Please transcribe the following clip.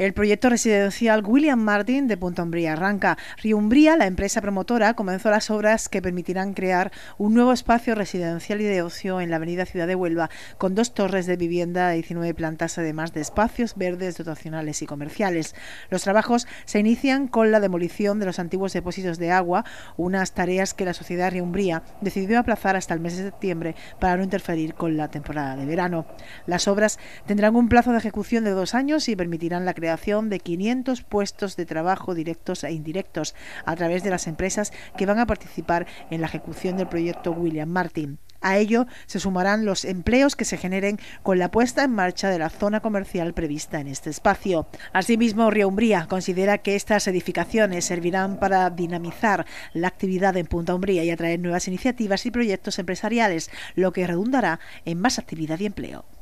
El proyecto residencial William Martin de Punta Umbría arranca. Riumbría, la empresa promotora, comenzó las obras que permitirán crear un nuevo espacio residencial y de ocio en la avenida Ciudad de Huelva, con dos torres de vivienda de 19 plantas, además de espacios verdes dotacionales y comerciales. Los trabajos se inician con la demolición de los antiguos depósitos de agua, unas tareas que la sociedad Riumbría decidió aplazar hasta el mes de septiembre para no interferir con la temporada de verano. Las obras tendrán un plazo de ejecución de dos años y permitirán la creación creación de 500 puestos de trabajo directos e indirectos a través de las empresas que van a participar en la ejecución del proyecto William Martin. A ello se sumarán los empleos que se generen con la puesta en marcha de la zona comercial prevista en este espacio. Asimismo, Río Umbría considera que estas edificaciones servirán para dinamizar la actividad en Punta Umbría y atraer nuevas iniciativas y proyectos empresariales, lo que redundará en más actividad y empleo.